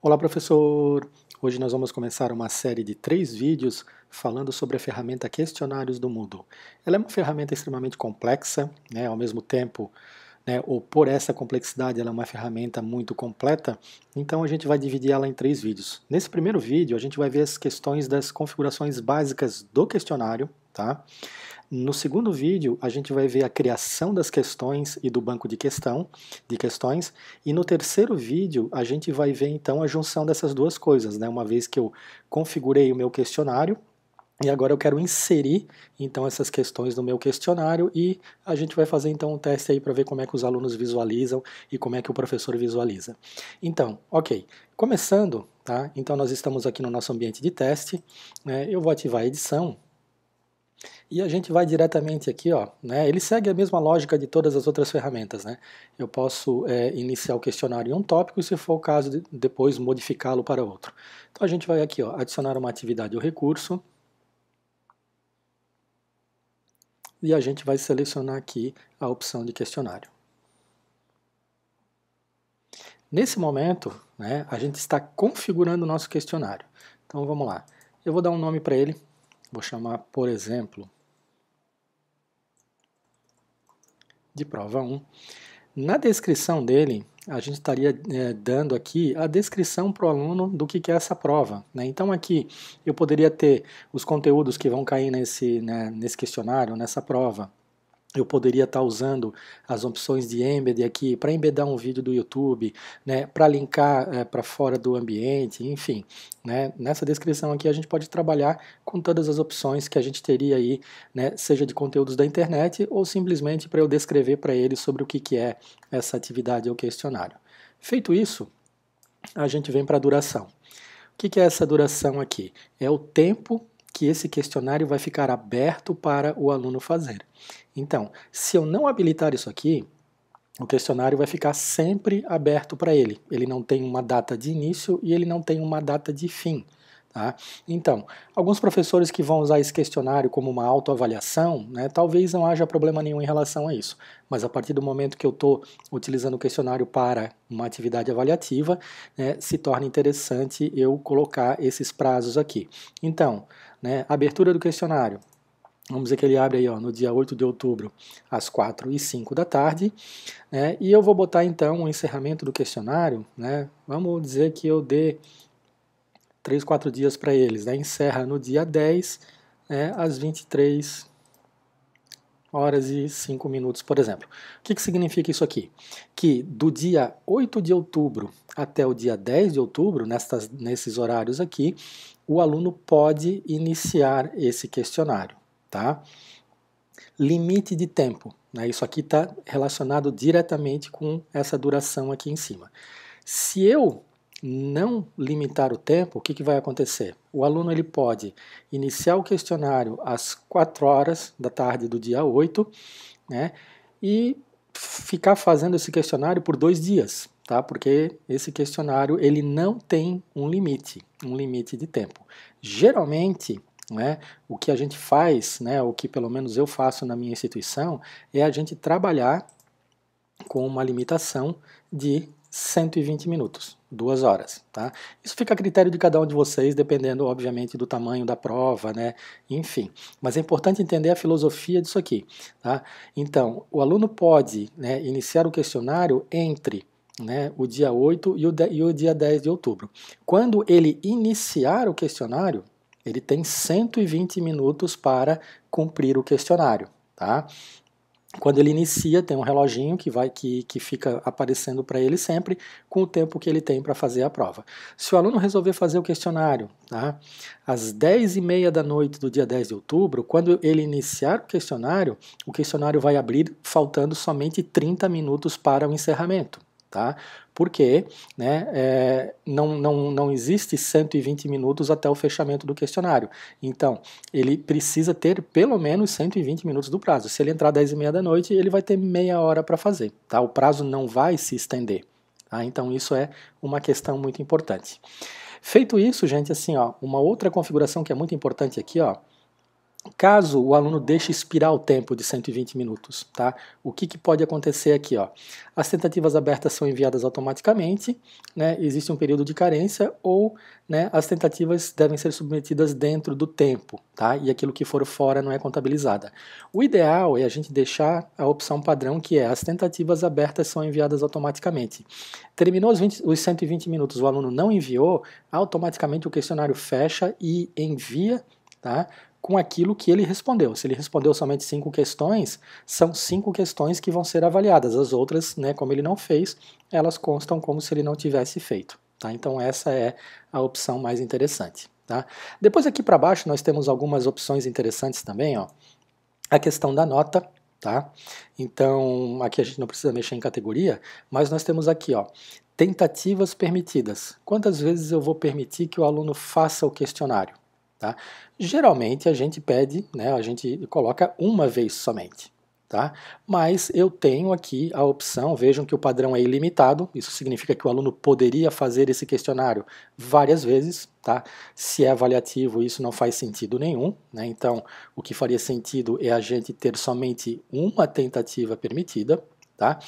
Olá, professor! Hoje nós vamos começar uma série de três vídeos falando sobre a ferramenta Questionários do Moodle. Ela é uma ferramenta extremamente complexa, né? ao mesmo tempo, né, ou por essa complexidade, ela é uma ferramenta muito completa, então a gente vai dividir ela em três vídeos. Nesse primeiro vídeo, a gente vai ver as questões das configurações básicas do questionário, Tá? No segundo vídeo, a gente vai ver a criação das questões e do banco de questão, de questões, e no terceiro vídeo a gente vai ver então a junção dessas duas coisas, né? Uma vez que eu configurei o meu questionário, e agora eu quero inserir então essas questões no meu questionário e a gente vai fazer então um teste aí para ver como é que os alunos visualizam e como é que o professor visualiza. Então, ok. Começando, tá? Então nós estamos aqui no nosso ambiente de teste. Né? Eu vou ativar a edição e a gente vai diretamente aqui, ó, né? ele segue a mesma lógica de todas as outras ferramentas. Né? Eu posso é, iniciar o questionário em um tópico e, se for o caso, de depois modificá-lo para outro. Então a gente vai aqui, ó, adicionar uma atividade ou recurso. E a gente vai selecionar aqui a opção de questionário. Nesse momento, né, a gente está configurando o nosso questionário. Então vamos lá. Eu vou dar um nome para ele, Vou chamar, por exemplo, de prova 1. Na descrição dele, a gente estaria é, dando aqui a descrição para o aluno do que, que é essa prova. Né? Então aqui eu poderia ter os conteúdos que vão cair nesse, né, nesse questionário, nessa prova eu poderia estar tá usando as opções de embed aqui para embedar um vídeo do YouTube, né, para linkar é, eh, para fora do ambiente, enfim. Né, nessa descrição aqui a gente pode trabalhar com todas as opções que a gente teria aí, né, seja de conteúdos da internet ou simplesmente para eu descrever para ele sobre o que, que é essa atividade ou questionário. Feito isso, a gente vem para a duração. O que, que é essa duração aqui? É o tempo que esse questionário vai ficar aberto para o aluno fazer. Então, se eu não habilitar isso aqui, o questionário vai ficar sempre aberto para ele. Ele não tem uma data de início e ele não tem uma data de fim. Tá? Então, alguns professores que vão usar esse questionário como uma autoavaliação, né, talvez não haja problema nenhum em relação a isso, mas a partir do momento que eu estou utilizando o questionário para uma atividade avaliativa, né, se torna interessante eu colocar esses prazos aqui. Então, né, abertura do questionário, Vamos dizer que ele abre aí ó, no dia 8 de outubro, às 4 e 5 da tarde. Né? E eu vou botar então o encerramento do questionário. Né? Vamos dizer que eu dê três, quatro dias para eles. Né? Encerra no dia 10, né, às 23 horas e 5 minutos, por exemplo. O que, que significa isso aqui? Que do dia 8 de outubro até o dia 10 de outubro, nestas, nesses horários aqui, o aluno pode iniciar esse questionário. Tá? Limite de tempo. Né? Isso aqui está relacionado diretamente com essa duração aqui em cima. Se eu não limitar o tempo, o que, que vai acontecer? O aluno ele pode iniciar o questionário às 4 horas da tarde do dia 8, né? E ficar fazendo esse questionário por dois dias, tá? Porque esse questionário ele não tem um limite, um limite de tempo. Geralmente, né, o que a gente faz, né, o que pelo menos eu faço na minha instituição, é a gente trabalhar com uma limitação de 120 minutos duas horas. Tá? Isso fica a critério de cada um de vocês, dependendo, obviamente, do tamanho da prova, né? enfim. Mas é importante entender a filosofia disso aqui. Tá? Então, o aluno pode né, iniciar o questionário entre né, o dia 8 e o, de, e o dia 10 de outubro. Quando ele iniciar o questionário, ele tem 120 minutos para cumprir o questionário. Tá? quando ele inicia, tem um reloginho que vai que, que fica aparecendo para ele sempre com o tempo que ele tem para fazer a prova. Se o aluno resolver fazer o questionário tá, às 10h30 da noite do dia 10 de outubro, quando ele iniciar o questionário, o questionário vai abrir faltando somente 30 minutos para o encerramento tá? Porque né, é, não, não, não existe 120 minutos até o fechamento do questionário. Então, ele precisa ter pelo menos 120 minutos do prazo. Se ele entrar às 10 e meia da noite, ele vai ter meia hora para fazer. Tá? O prazo não vai se estender. Tá? Então, isso é uma questão muito importante. Feito isso, gente, assim, ó, uma outra configuração que é muito importante aqui, ó, Caso o aluno deixe expirar o tempo de 120 minutos, tá? O que, que pode acontecer aqui, ó? As tentativas abertas são enviadas automaticamente, né? Existe um período de carência ou, né? As tentativas devem ser submetidas dentro do tempo, tá? E aquilo que for fora não é contabilizada. O ideal é a gente deixar a opção padrão que é as tentativas abertas são enviadas automaticamente. Terminou os, 20, os 120 minutos, o aluno não enviou, automaticamente o questionário fecha e envia Tá? com aquilo que ele respondeu. Se ele respondeu somente cinco questões, são cinco questões que vão ser avaliadas. As outras, né, como ele não fez, elas constam como se ele não tivesse feito. Tá? Então essa é a opção mais interessante. Tá? Depois aqui para baixo nós temos algumas opções interessantes também. Ó. A questão da nota, tá? Então, aqui a gente não precisa mexer em categoria, mas nós temos aqui, ó, tentativas permitidas. Quantas vezes eu vou permitir que o aluno faça o questionário? Tá? Geralmente a gente pede, né, a gente coloca uma vez somente. Tá? Mas eu tenho aqui a opção, vejam que o padrão é ilimitado, isso significa que o aluno poderia fazer esse questionário várias vezes, tá? Se é avaliativo, isso não faz sentido nenhum, né? Então, o que faria sentido é a gente ter somente uma tentativa permitida, tá?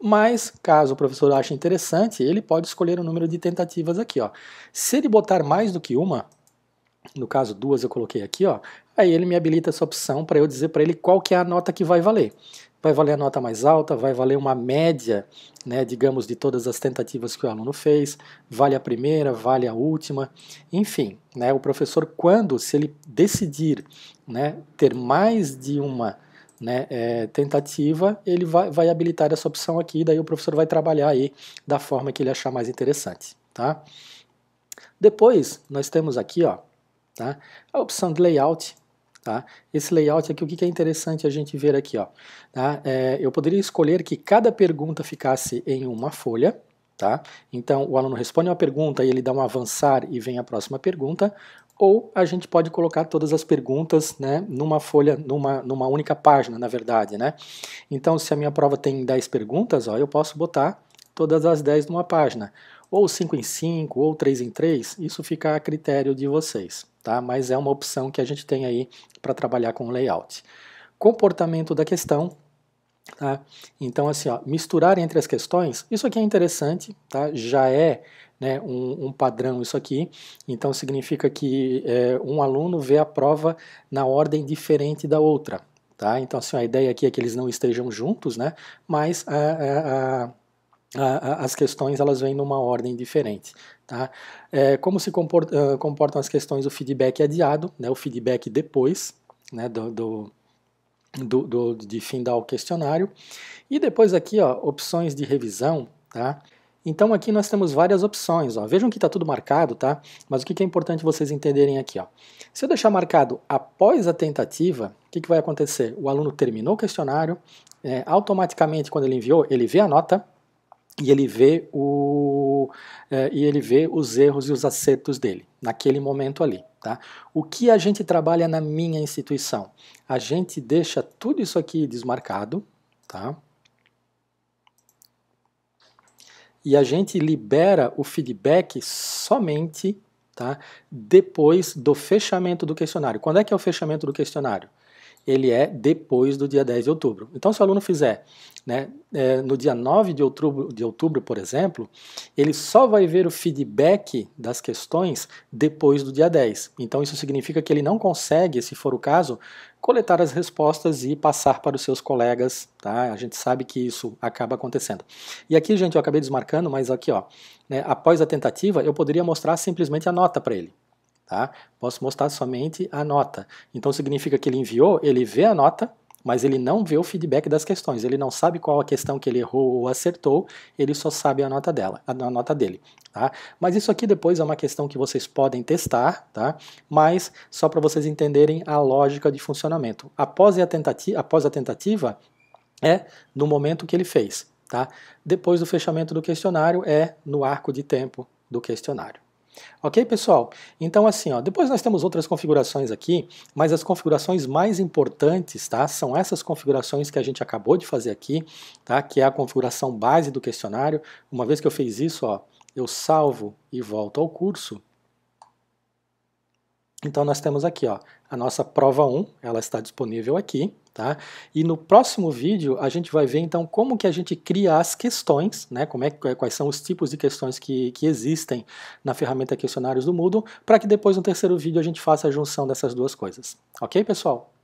Mas, caso o professor ache interessante, ele pode escolher o número de tentativas aqui, ó. Se ele botar mais do que uma, no caso duas eu coloquei aqui, ó, aí ele me habilita essa opção para eu dizer para ele qual que é a nota que vai valer. Vai valer a nota mais alta, vai valer uma média, né, digamos, de todas as tentativas que o aluno fez, vale a primeira, vale a última, enfim, né, o professor quando, se ele decidir né, ter mais de uma né, é, tentativa, ele vai, vai habilitar essa opção aqui, daí o professor vai trabalhar aí da forma que ele achar mais interessante, tá? Depois, nós temos aqui, ó, Tá? A opção de layout, tá? esse layout aqui, o que é interessante a gente ver aqui? Ó, tá? É, eu poderia escolher que cada pergunta ficasse em uma folha, Tá? Então, o aluno responde uma pergunta e ele dá um avançar e vem a próxima pergunta, ou a gente pode colocar todas as perguntas né, numa folha, numa, numa única página, na verdade. Né? Então, se a minha prova tem 10 perguntas, ó, eu posso botar todas as 10 numa página, ou 5 em 5, ou 3 em 3, isso fica a critério de vocês tá? mas é uma opção que a gente tem aí para trabalhar com layout. Comportamento da questão, Tá? Então, assim, ó, misturar entre as questões, isso aqui é interessante, tá? já é né, um, um, padrão isso aqui, então significa que é, um aluno vê a prova na ordem diferente da outra. Tá? Então, assim, a ideia aqui é que eles não estejam juntos, né? mas a, a a, a, as questões elas vêm numa ordem diferente. Tá? É, como se comporta, uh, comportam as questões o feedback adiado, né, o feedback depois né, do, do do, do, de fim o questionário. E depois aqui, ó, opções de revisão, tá? Então aqui nós temos várias opções, ó. Vejam que está tudo marcado, tá? Mas o que, que é importante vocês entenderem aqui, ó. Se eu deixar marcado após a tentativa, o que, que vai acontecer? O aluno terminou o questionário, é, automaticamente quando ele enviou, ele vê a nota, e ele vê o é, e ele vê os erros e os acertos dele naquele momento ali tá o que a gente trabalha na minha instituição a gente deixa tudo isso aqui desmarcado tá e a gente libera o feedback somente tá depois do fechamento do questionário quando é que é o fechamento do questionário ele é depois do dia 10 de outubro. Então, se o aluno fizer né, é, no dia 9 de outubro, de outubro, por exemplo, ele só vai ver o feedback das questões depois do dia 10. Então, isso significa que ele não consegue, se for o caso, coletar as respostas e passar para os seus colegas. Tá? A gente sabe que isso acaba acontecendo. E aqui, gente, eu acabei desmarcando, mas aqui, ó, né, após a tentativa, eu poderia mostrar simplesmente a nota para ele. Tá? Posso mostrar somente a nota. Então significa que ele enviou, ele vê a nota, mas ele não vê o feedback das questões. Ele não sabe qual a questão que ele errou ou acertou, ele só sabe a nota dela, a nota dele. Tá? Mas isso aqui depois é uma questão que vocês podem testar, tá? mas só para vocês entenderem a lógica de funcionamento. Após a tentativa, após a tentativa é no momento que ele fez. Tá? Depois do fechamento do questionário é no arco de tempo do questionário. Ok, pessoal? Então, assim, ó, depois nós temos outras configurações aqui, mas as configurações mais importantes, tá? São essas configurações que a gente acabou de fazer aqui, tá? Que é a configuração base do questionário. Uma vez que eu fiz isso, ó, eu salvo e volto ao curso, então nós temos aqui ó, a nossa prova 1, ela está disponível aqui, tá? E no próximo vídeo a gente vai ver então como que a gente cria as questões, né? Como é, é, quais são os tipos de questões que, que existem na ferramenta questionários do Moodle, para que depois no terceiro vídeo a gente faça a junção dessas duas coisas. Ok, pessoal?